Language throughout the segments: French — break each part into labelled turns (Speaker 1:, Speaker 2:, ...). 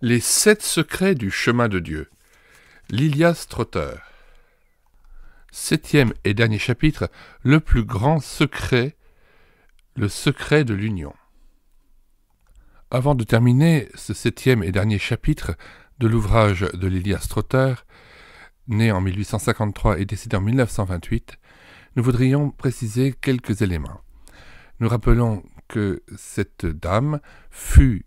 Speaker 1: Les sept secrets du chemin de Dieu. Lilia Trotter. Septième et dernier chapitre, le plus grand secret, le secret de l'union. Avant de terminer ce septième et dernier chapitre de l'ouvrage de Lilia Trotter, né en 1853 et décédé en 1928, nous voudrions préciser quelques éléments. Nous rappelons que cette dame fut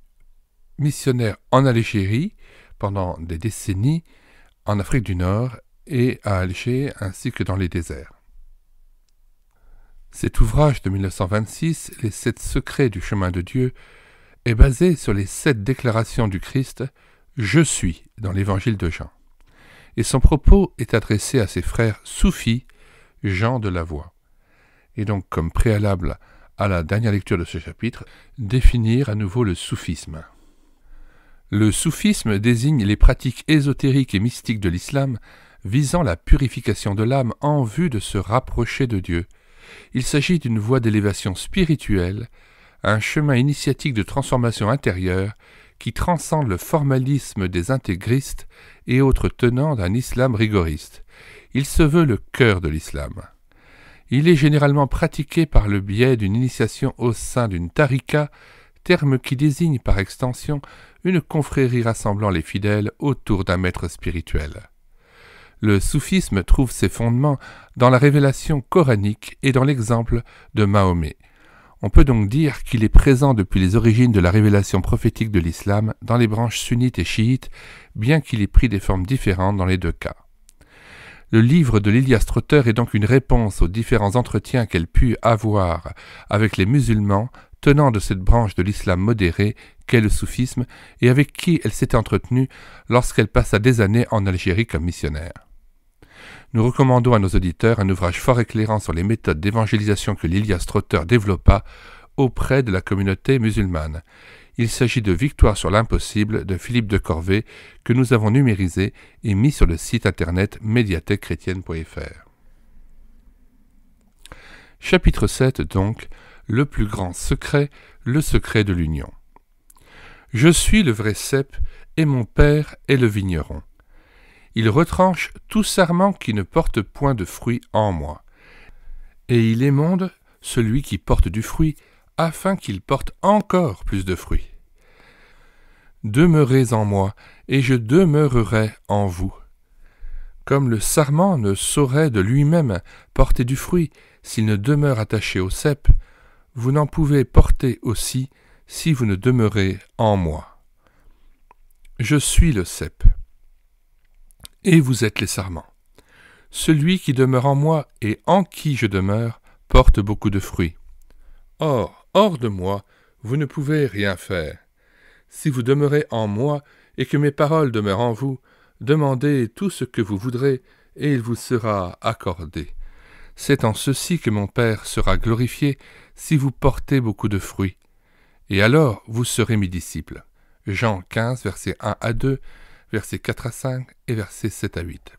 Speaker 1: missionnaire en Algérie pendant des décennies, en Afrique du Nord et à Alger ainsi que dans les déserts. Cet ouvrage de 1926, Les sept secrets du chemin de Dieu, est basé sur les sept déclarations du Christ Je suis dans l'évangile de Jean. Et son propos est adressé à ses frères soufis, Jean de la Voix. Et donc, comme préalable à la dernière lecture de ce chapitre, définir à nouveau le soufisme. Le soufisme désigne les pratiques ésotériques et mystiques de l'islam visant la purification de l'âme en vue de se rapprocher de Dieu. Il s'agit d'une voie d'élévation spirituelle, un chemin initiatique de transformation intérieure qui transcende le formalisme des intégristes et autres tenants d'un islam rigoriste. Il se veut le cœur de l'islam. Il est généralement pratiqué par le biais d'une initiation au sein d'une tarika terme qui désigne par extension une confrérie rassemblant les fidèles autour d'un maître spirituel. Le soufisme trouve ses fondements dans la révélation coranique et dans l'exemple de Mahomet. On peut donc dire qu'il est présent depuis les origines de la révélation prophétique de l'islam dans les branches sunnites et chiites, bien qu'il ait pris des formes différentes dans les deux cas. Le livre de l'Ilias Trotter est donc une réponse aux différents entretiens qu'elle put avoir avec les musulmans tenant de cette branche de l'islam modéré qu'est le soufisme et avec qui elle s'était entretenue lorsqu'elle passa des années en Algérie comme missionnaire. Nous recommandons à nos auditeurs un ouvrage fort éclairant sur les méthodes d'évangélisation que Lilia Strotter développa auprès de la communauté musulmane. Il s'agit de Victoire sur l'impossible de Philippe de Corvée que nous avons numérisé et mis sur le site internet médiathèquechrétienne.fr. Chapitre 7 donc le plus grand secret, le secret de l'union. Je suis le vrai cep, et mon père est le vigneron. Il retranche tout sarment qui ne porte point de fruit en moi. Et il émonde celui qui porte du fruit, afin qu'il porte encore plus de fruits. Demeurez en moi, et je demeurerai en vous. Comme le sarment ne saurait de lui-même porter du fruit s'il ne demeure attaché au cep, vous n'en pouvez porter aussi si vous ne demeurez en moi. Je suis le cep, et vous êtes les sarments. Celui qui demeure en moi et en qui je demeure porte beaucoup de fruits. Or, hors de moi, vous ne pouvez rien faire. Si vous demeurez en moi et que mes paroles demeurent en vous, demandez tout ce que vous voudrez, et il vous sera accordé. C'est en ceci que mon Père sera glorifié si vous portez beaucoup de fruits. Et alors vous serez mes disciples. Jean 15, versets 1 à 2, versets 4 à 5 et versets 7 à 8.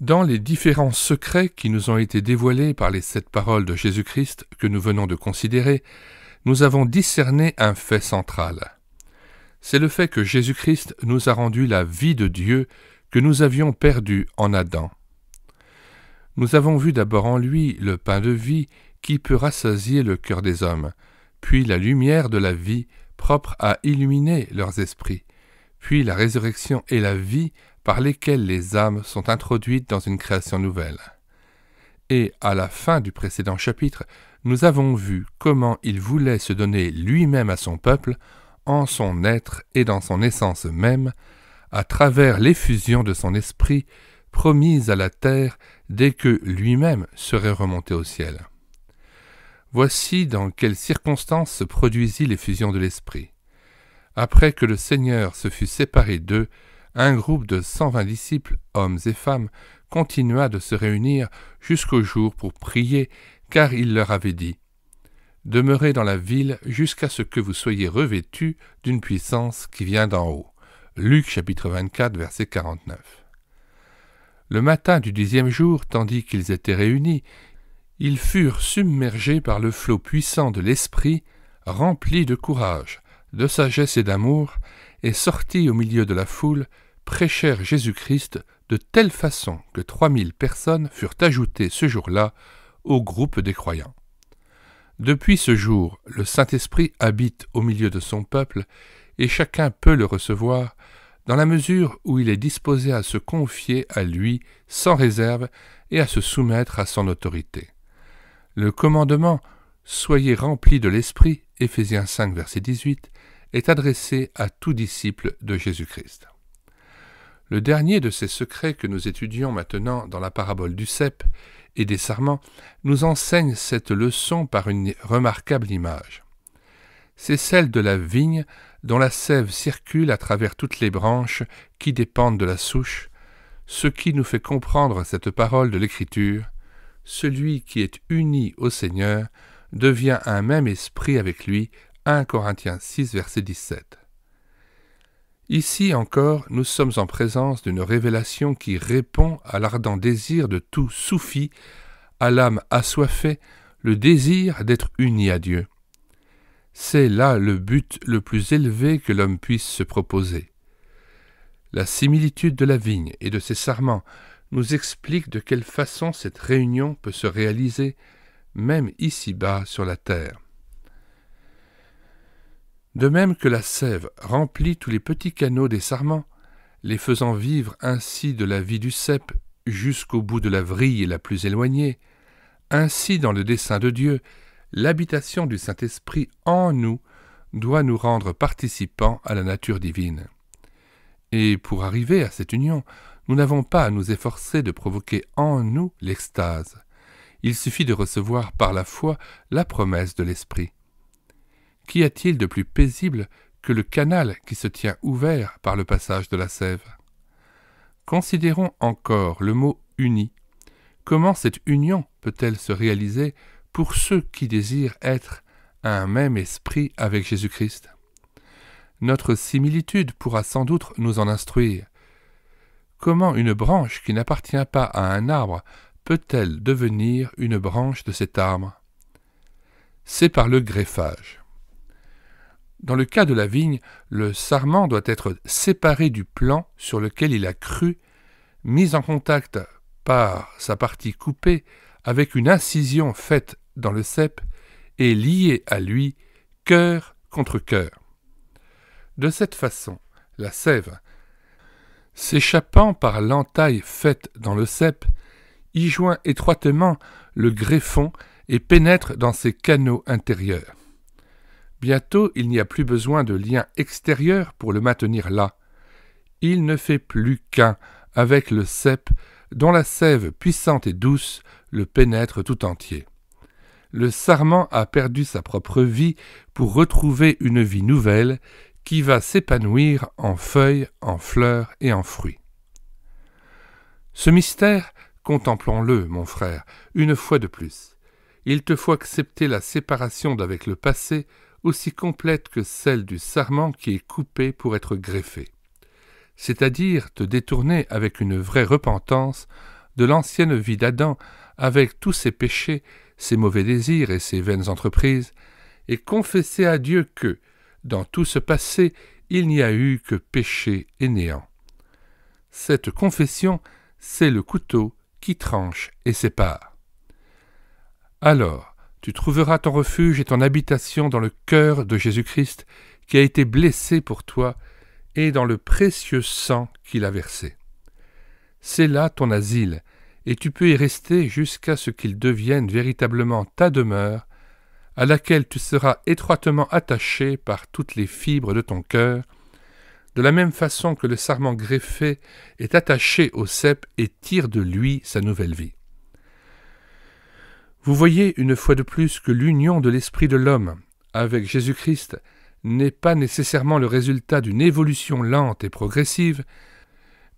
Speaker 1: Dans les différents secrets qui nous ont été dévoilés par les sept paroles de Jésus-Christ que nous venons de considérer, nous avons discerné un fait central. C'est le fait que Jésus-Christ nous a rendu la vie de Dieu que nous avions perdue en Adam. Nous avons vu d'abord en lui le pain de vie qui peut rassasier le cœur des hommes, puis la lumière de la vie propre à illuminer leurs esprits, puis la résurrection et la vie par lesquelles les âmes sont introduites dans une création nouvelle. Et à la fin du précédent chapitre, nous avons vu comment il voulait se donner lui-même à son peuple, en son être et dans son essence même, à travers l'effusion de son esprit promise à la terre dès que lui-même serait remonté au ciel. Voici dans quelles circonstances se produisit l'effusion de l'Esprit. Après que le Seigneur se fut séparé d'eux, un groupe de cent vingt disciples, hommes et femmes, continua de se réunir jusqu'au jour pour prier, car il leur avait dit Demeurez dans la ville jusqu'à ce que vous soyez revêtus d'une puissance qui vient d'en haut. Luc chapitre 24, verset 49. Le matin du dixième jour, tandis qu'ils étaient réunis, ils furent submergés par le flot puissant de l'esprit, remplis de courage, de sagesse et d'amour, et sortis au milieu de la foule, prêchèrent Jésus-Christ de telle façon que trois mille personnes furent ajoutées ce jour-là au groupe des croyants. Depuis ce jour, le Saint-Esprit habite au milieu de son peuple, et chacun peut le recevoir dans la mesure où il est disposé à se confier à lui sans réserve et à se soumettre à son autorité. Le commandement Soyez remplis de l'Esprit, Ephésiens 5, verset 18, est adressé à tout disciple de Jésus-Christ. Le dernier de ces secrets que nous étudions maintenant dans la parabole du cep et des sarments nous enseigne cette leçon par une remarquable image. C'est celle de la vigne dont la sève circule à travers toutes les branches qui dépendent de la souche, ce qui nous fait comprendre cette parole de l'Écriture, celui qui est uni au Seigneur devient un même esprit avec lui, 1 Corinthiens 6, verset 17. Ici encore, nous sommes en présence d'une révélation qui répond à l'ardent désir de tout soufi, à l'âme assoiffée, le désir d'être uni à Dieu. C'est là le but le plus élevé que l'homme puisse se proposer. La similitude de la vigne et de ses sarments nous explique de quelle façon cette réunion peut se réaliser, même ici-bas sur la terre. De même que la sève remplit tous les petits canaux des sarments, les faisant vivre ainsi de la vie du cep jusqu'au bout de la vrille la plus éloignée, ainsi dans le dessein de Dieu, l'habitation du Saint-Esprit en nous doit nous rendre participants à la nature divine. Et pour arriver à cette union, nous n'avons pas à nous efforcer de provoquer en nous l'extase. Il suffit de recevoir par la foi la promesse de l'Esprit. Qu'y a-t-il de plus paisible que le canal qui se tient ouvert par le passage de la sève Considérons encore le mot uni. Comment cette union peut-elle se réaliser pour ceux qui désirent être un même esprit avec Jésus-Christ. Notre similitude pourra sans doute nous en instruire. Comment une branche qui n'appartient pas à un arbre peut-elle devenir une branche de cet arbre C'est par le greffage. Dans le cas de la vigne, le sarment doit être séparé du plan sur lequel il a cru, mis en contact par sa partie coupée avec une incision faite dans le cep est lié à lui cœur contre cœur. De cette façon, la sève, s'échappant par l'entaille faite dans le cep, y joint étroitement le greffon et pénètre dans ses canaux intérieurs. Bientôt il n'y a plus besoin de lien extérieur pour le maintenir là. Il ne fait plus qu'un avec le cep dont la sève puissante et douce le pénètre tout entier le sarment a perdu sa propre vie pour retrouver une vie nouvelle qui va s'épanouir en feuilles, en fleurs et en fruits. Ce mystère, contemplons-le, mon frère, une fois de plus. Il te faut accepter la séparation d'avec le passé aussi complète que celle du sarment qui est coupé pour être greffé, c'est-à-dire te détourner avec une vraie repentance de l'ancienne vie d'Adam avec tous ses péchés ses mauvais désirs et ses vaines entreprises, et confesser à Dieu que, dans tout ce passé, il n'y a eu que péché et néant. Cette confession, c'est le couteau qui tranche et sépare. Alors, tu trouveras ton refuge et ton habitation dans le cœur de Jésus-Christ qui a été blessé pour toi et dans le précieux sang qu'il a versé. C'est là ton asile, et tu peux y rester jusqu'à ce qu'il devienne véritablement ta demeure, à laquelle tu seras étroitement attaché par toutes les fibres de ton cœur, de la même façon que le sarment greffé est attaché au cep et tire de lui sa nouvelle vie. Vous voyez une fois de plus que l'union de l'esprit de l'homme avec Jésus-Christ n'est pas nécessairement le résultat d'une évolution lente et progressive,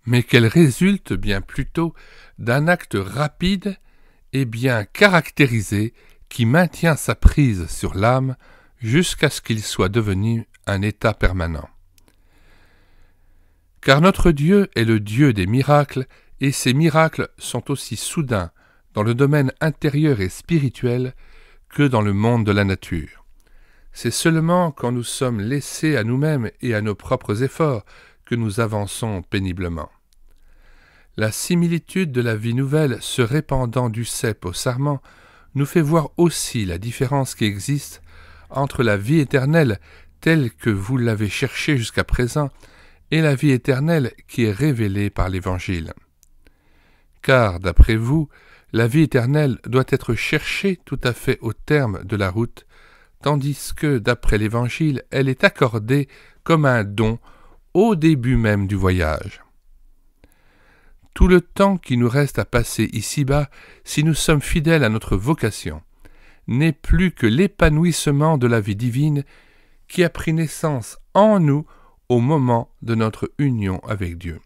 Speaker 1: mais qu'elle résulte bien plutôt d'un acte rapide et bien caractérisé qui maintient sa prise sur l'âme jusqu'à ce qu'il soit devenu un état permanent. Car notre Dieu est le Dieu des miracles, et ces miracles sont aussi soudains dans le domaine intérieur et spirituel que dans le monde de la nature. C'est seulement quand nous sommes laissés à nous-mêmes et à nos propres efforts que nous avançons péniblement. La similitude de la vie nouvelle se répandant du cep au sarment nous fait voir aussi la différence qui existe entre la vie éternelle telle que vous l'avez cherchée jusqu'à présent et la vie éternelle qui est révélée par l'Évangile. Car, d'après vous, la vie éternelle doit être cherchée tout à fait au terme de la route, tandis que, d'après l'Évangile, elle est accordée comme un don au début même du voyage tout le temps qui nous reste à passer ici-bas, si nous sommes fidèles à notre vocation, n'est plus que l'épanouissement de la vie divine qui a pris naissance en nous au moment de notre union avec Dieu.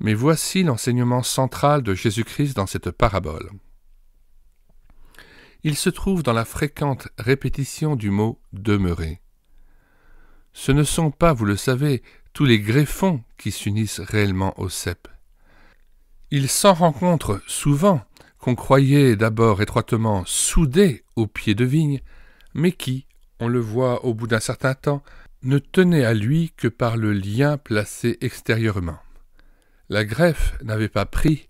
Speaker 1: Mais voici l'enseignement central de Jésus-Christ dans cette parabole. Il se trouve dans la fréquente répétition du mot demeurer. Ce ne sont pas, vous le savez, tous les greffons qui s'unissent réellement au cep. Il s'en rencontre souvent qu'on croyait d'abord étroitement soudés au pied de vigne, mais qui, on le voit au bout d'un certain temps, ne tenaient à lui que par le lien placé extérieurement. La greffe n'avait pas pris,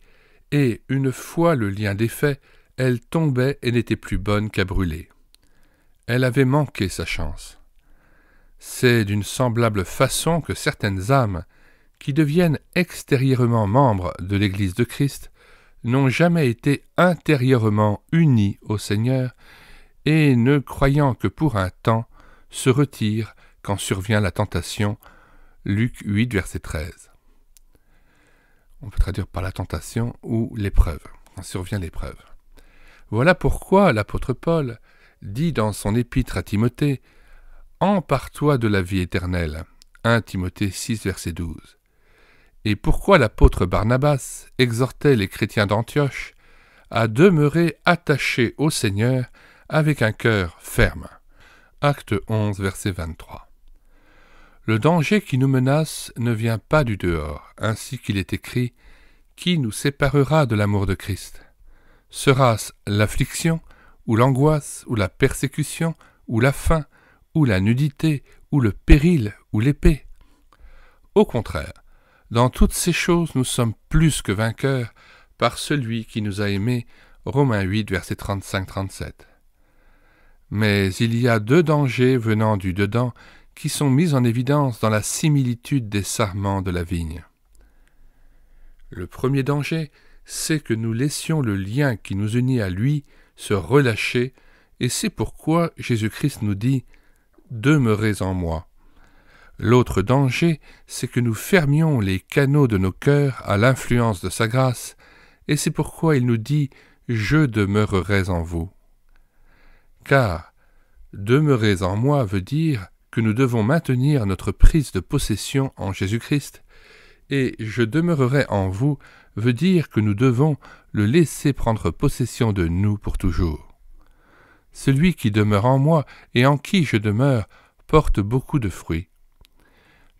Speaker 1: et, une fois le lien défait, elle tombait et n'était plus bonne qu'à brûler. Elle avait manqué sa chance. C'est d'une semblable façon que certaines âmes, qui deviennent extérieurement membres de l'Église de Christ, n'ont jamais été intérieurement unies au Seigneur, et ne croyant que pour un temps, se retirent quand survient la tentation. Luc 8, verset 13. On peut traduire par la tentation ou l'épreuve, quand survient l'épreuve. Voilà pourquoi l'apôtre Paul dit dans son épître à Timothée Empare-toi de la vie éternelle. 1 Timothée 6, verset 12. Et pourquoi l'apôtre Barnabas exhortait les chrétiens d'Antioche à demeurer attachés au Seigneur avec un cœur ferme. Acte 11, verset 23. Le danger qui nous menace ne vient pas du dehors, ainsi qu'il est écrit Qui nous séparera de l'amour de Christ Sera-ce l'affliction, ou l'angoisse, ou la persécution, ou la faim, ou la nudité, ou le péril, ou l'épée. Au contraire, dans toutes ces choses nous sommes plus que vainqueurs par celui qui nous a aimés. Romains 8, verset 35-37. Mais il y a deux dangers venant du dedans qui sont mis en évidence dans la similitude des sarments de la vigne. Le premier danger, c'est que nous laissions le lien qui nous unit à lui se relâcher, et c'est pourquoi Jésus-Christ nous dit demeurez en moi. L'autre danger, c'est que nous fermions les canaux de nos cœurs à l'influence de sa grâce, et c'est pourquoi il nous dit Je demeurerai en vous. Car demeurez en moi veut dire que nous devons maintenir notre prise de possession en Jésus-Christ, et je demeurerai en vous veut dire que nous devons le laisser prendre possession de nous pour toujours. Celui qui demeure en moi et en qui je demeure porte beaucoup de fruits.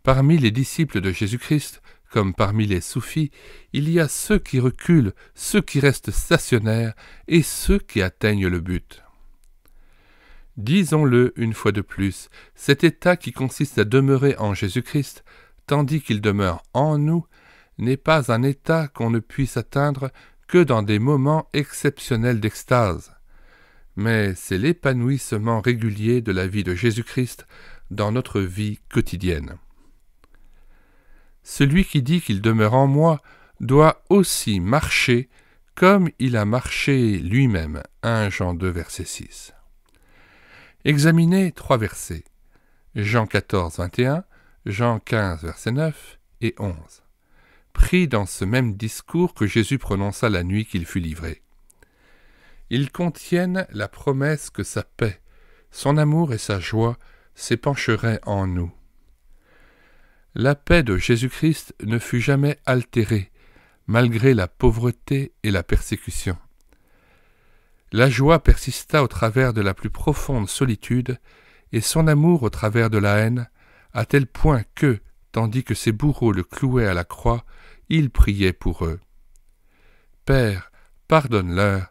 Speaker 1: Parmi les disciples de Jésus-Christ, comme parmi les soufis, il y a ceux qui reculent, ceux qui restent stationnaires et ceux qui atteignent le but. Disons-le une fois de plus, cet état qui consiste à demeurer en Jésus-Christ, tandis qu'il demeure en nous, n'est pas un état qu'on ne puisse atteindre que dans des moments exceptionnels d'extase mais c'est l'épanouissement régulier de la vie de Jésus-Christ dans notre vie quotidienne. Celui qui dit qu'il demeure en moi doit aussi marcher comme il a marché lui-même. 1 Jean 2 verset 6. Examinez trois versets. Jean 14 21, Jean 15 verset 9 et 11. Pris dans ce même discours que Jésus prononça la nuit qu'il fut livré. Ils contiennent la promesse que sa paix, son amour et sa joie s'épancheraient en nous. La paix de Jésus-Christ ne fut jamais altérée, malgré la pauvreté et la persécution. La joie persista au travers de la plus profonde solitude, et son amour au travers de la haine, à tel point que, tandis que ses bourreaux le clouaient à la croix, il priait pour eux. Père, pardonne-leur,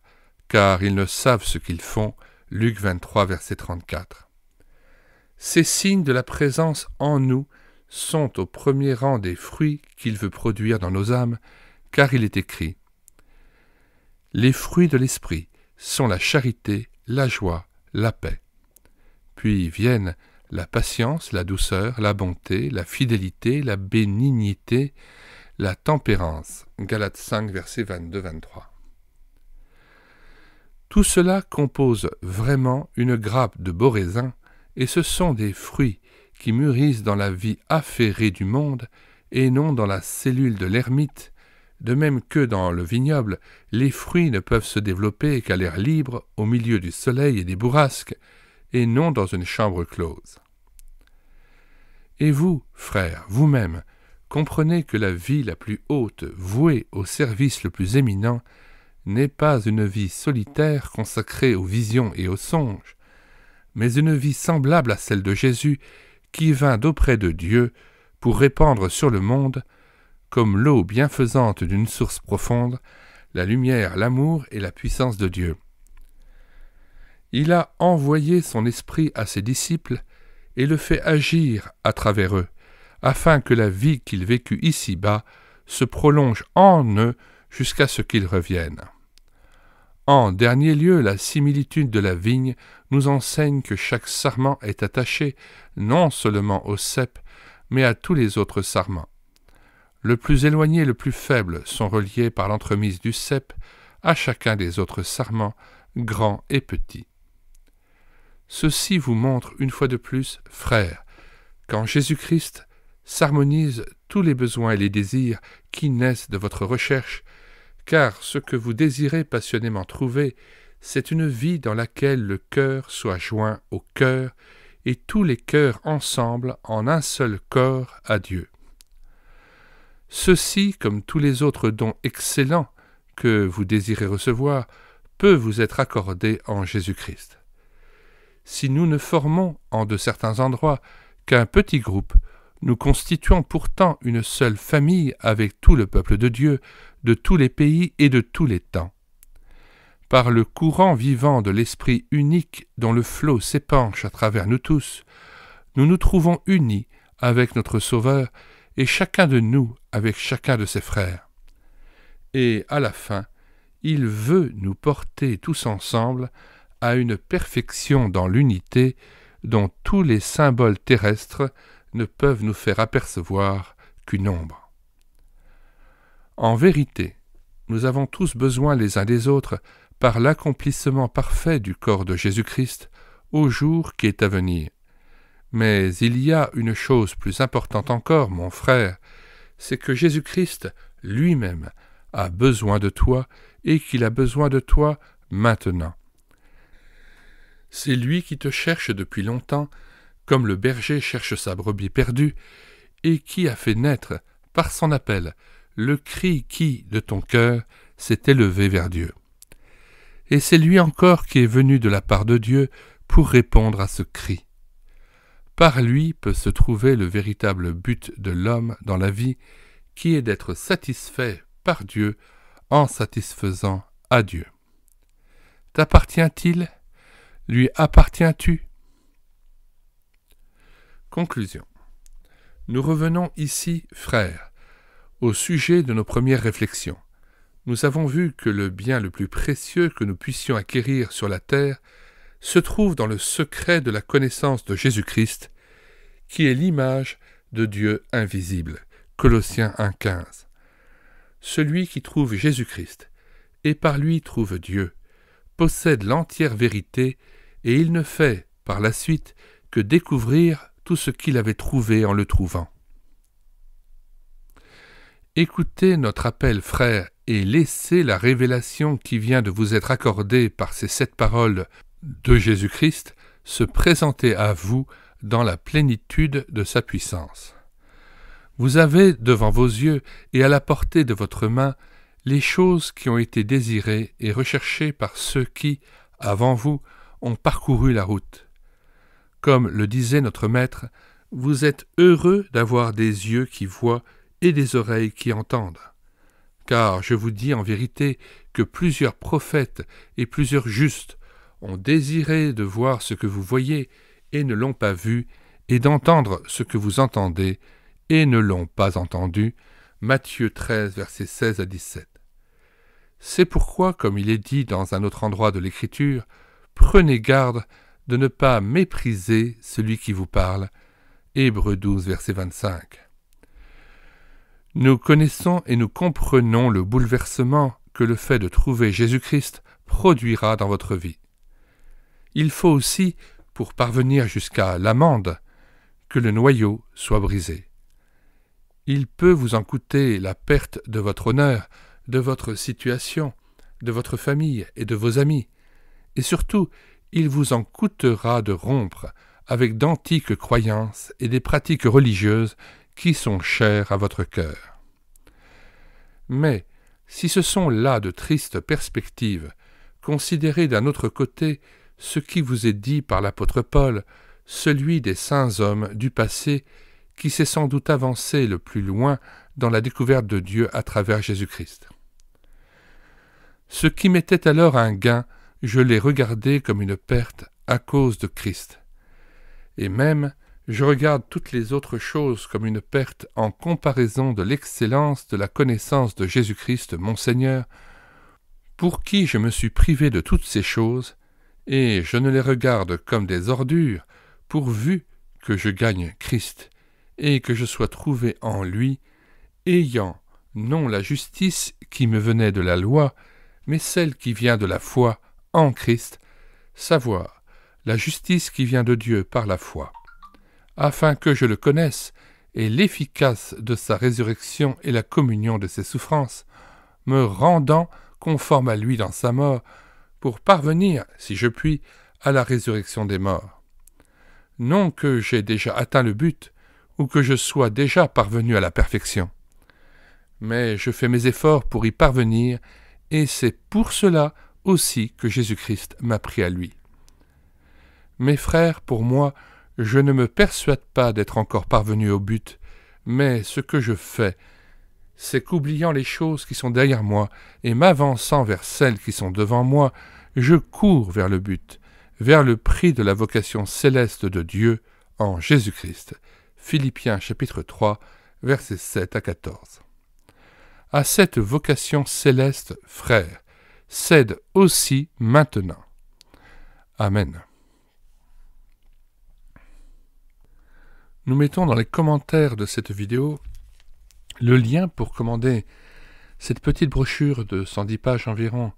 Speaker 1: car ils ne savent ce qu'ils font. Luc 23, verset 34. Ces signes de la présence en nous sont au premier rang des fruits qu'il veut produire dans nos âmes, car il est écrit Les fruits de l'Esprit sont la charité, la joie, la paix. Puis viennent la patience, la douceur, la bonté, la fidélité, la bénignité, la tempérance. Galates 5, verset 22-23. Tout cela compose vraiment une grappe de beaux raisins, et ce sont des fruits qui mûrissent dans la vie affairée du monde et non dans la cellule de l'ermite, de même que dans le vignoble, les fruits ne peuvent se développer qu'à l'air libre, au milieu du soleil et des bourrasques, et non dans une chambre close. Et vous, frères, vous-même, comprenez que la vie la plus haute, vouée au service le plus éminent, n'est pas une vie solitaire consacrée aux visions et aux songes, mais une vie semblable à celle de Jésus qui vint d'auprès de Dieu pour répandre sur le monde, comme l'eau bienfaisante d'une source profonde, la lumière, l'amour et la puissance de Dieu. Il a envoyé son esprit à ses disciples et le fait agir à travers eux, afin que la vie qu'il vécut ici-bas se prolonge en eux jusqu'à ce qu'ils reviennent. En dernier lieu, la similitude de la vigne nous enseigne que chaque sarment est attaché non seulement au cep, mais à tous les autres sarments. Le plus éloigné et le plus faible sont reliés par l'entremise du cep à chacun des autres sarments, grands et petits. Ceci vous montre une fois de plus, frères, quand Jésus-Christ s'harmonise tous les besoins et les désirs qui naissent de votre recherche car ce que vous désirez passionnément trouver, c'est une vie dans laquelle le cœur soit joint au cœur, et tous les cœurs ensemble en un seul corps à Dieu. Ceci, comme tous les autres dons excellents que vous désirez recevoir, peut vous être accordé en Jésus-Christ. Si nous ne formons, en de certains endroits, qu'un petit groupe, nous constituons pourtant une seule famille avec tout le peuple de Dieu, de tous les pays et de tous les temps. Par le courant vivant de l'esprit unique dont le flot s'épanche à travers nous tous, nous nous trouvons unis avec notre Sauveur et chacun de nous avec chacun de ses frères. Et à la fin, il veut nous porter tous ensemble à une perfection dans l'unité dont tous les symboles terrestres ne peuvent nous faire apercevoir qu'une ombre. En vérité, nous avons tous besoin les uns des autres par l'accomplissement parfait du corps de Jésus-Christ au jour qui est à venir. Mais il y a une chose plus importante encore, mon frère, c'est que Jésus-Christ lui-même a besoin de toi et qu'il a besoin de toi maintenant. C'est lui qui te cherche depuis longtemps, comme le berger cherche sa brebis perdue, et qui a fait naître, par son appel, le cri qui, de ton cœur, s'est élevé vers Dieu. Et c'est lui encore qui est venu de la part de Dieu pour répondre à ce cri. Par lui peut se trouver le véritable but de l'homme dans la vie, qui est d'être satisfait par Dieu en satisfaisant à Dieu. T'appartient-il Lui appartiens-tu Conclusion. Nous revenons ici, frères, au sujet de nos premières réflexions, nous avons vu que le bien le plus précieux que nous puissions acquérir sur la terre se trouve dans le secret de la connaissance de Jésus-Christ, qui est l'image de Dieu invisible. Colossiens 1.15. Celui qui trouve Jésus-Christ, et par lui trouve Dieu, possède l'entière vérité, et il ne fait, par la suite, que découvrir tout ce qu'il avait trouvé en le trouvant. Écoutez notre appel, frère, et laissez la révélation qui vient de vous être accordée par ces sept paroles de Jésus-Christ se présenter à vous dans la plénitude de sa puissance. Vous avez devant vos yeux et à la portée de votre main les choses qui ont été désirées et recherchées par ceux qui, avant vous, ont parcouru la route. Comme le disait notre Maître, vous êtes heureux d'avoir des yeux qui voient et des oreilles qui entendent. Car je vous dis en vérité que plusieurs prophètes et plusieurs justes ont désiré de voir ce que vous voyez et ne l'ont pas vu, et d'entendre ce que vous entendez et ne l'ont pas entendu. Matthieu 13, verset 16 à 17. C'est pourquoi, comme il est dit dans un autre endroit de l'Écriture, prenez garde de ne pas mépriser celui qui vous parle. Hébreux 12, verset 25. Nous connaissons et nous comprenons le bouleversement que le fait de trouver Jésus-Christ produira dans votre vie. Il faut aussi, pour parvenir jusqu'à l'amende, que le noyau soit brisé. Il peut vous en coûter la perte de votre honneur, de votre situation, de votre famille et de vos amis, et surtout il vous en coûtera de rompre avec d'antiques croyances et des pratiques religieuses qui sont chers à votre cœur. Mais si ce sont là de tristes perspectives, considérez d'un autre côté ce qui vous est dit par l'apôtre Paul, celui des saints hommes du passé, qui s'est sans doute avancé le plus loin dans la découverte de Dieu à travers Jésus-Christ. Ce qui m'était alors un gain, je l'ai regardé comme une perte à cause de Christ. Et même je regarde toutes les autres choses comme une perte en comparaison de l'excellence de la connaissance de Jésus-Christ mon Seigneur, pour qui je me suis privé de toutes ces choses, et je ne les regarde comme des ordures, pourvu que je gagne Christ, et que je sois trouvé en lui, ayant non la justice qui me venait de la loi, mais celle qui vient de la foi en Christ, savoir la justice qui vient de Dieu par la foi afin que je le connaisse, et l'efficace de sa résurrection et la communion de ses souffrances, me rendant conforme à lui dans sa mort, pour parvenir, si je puis, à la résurrection des morts. Non que j'aie déjà atteint le but, ou que je sois déjà parvenu à la perfection. Mais je fais mes efforts pour y parvenir, et c'est pour cela aussi que Jésus-Christ m'a pris à lui. Mes frères, pour moi, je ne me persuade pas d'être encore parvenu au but, mais ce que je fais, c'est qu'oubliant les choses qui sont derrière moi et m'avançant vers celles qui sont devant moi, je cours vers le but, vers le prix de la vocation céleste de Dieu en Jésus-Christ. Philippiens chapitre 3, versets 7 à 14. À cette vocation céleste, frère, cède aussi maintenant. Amen. Nous mettons dans les commentaires de cette vidéo le lien pour commander cette petite brochure de 110 pages environ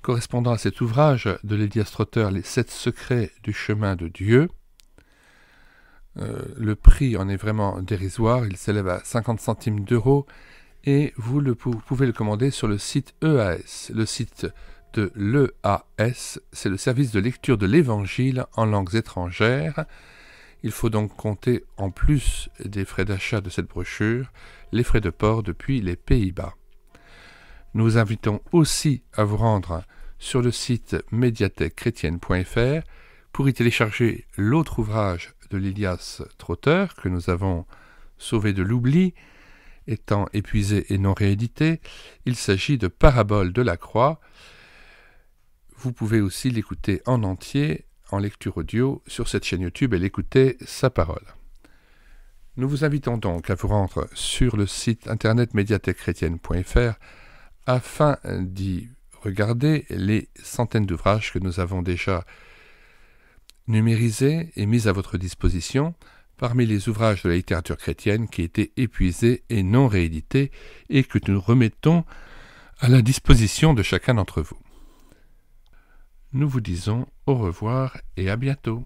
Speaker 1: correspondant à cet ouvrage de Lady Astrotter, Les sept secrets du chemin de Dieu. Euh, le prix en est vraiment dérisoire, il s'élève à 50 centimes d'euros et vous, vous pouvez le commander sur le site EAS. Le site de l'EAS, c'est le service de lecture de l'Évangile en langues étrangères. Il faut donc compter, en plus des frais d'achat de cette brochure, les frais de port depuis les Pays-Bas. Nous invitons aussi à vous rendre sur le site médiathèquechrétienne.fr pour y télécharger l'autre ouvrage de l'Ilias Trotter, que nous avons sauvé de l'oubli, étant épuisé et non réédité. Il s'agit de Paraboles de la Croix. Vous pouvez aussi l'écouter en entier en lecture audio sur cette chaîne YouTube et l'écouter sa parole. Nous vous invitons donc à vous rendre sur le site internet médiathèquechrétienne.fr afin d'y regarder les centaines d'ouvrages que nous avons déjà numérisés et mis à votre disposition parmi les ouvrages de la littérature chrétienne qui étaient épuisés et non réédités et que nous remettons à la disposition de chacun d'entre vous nous vous disons au revoir et à bientôt.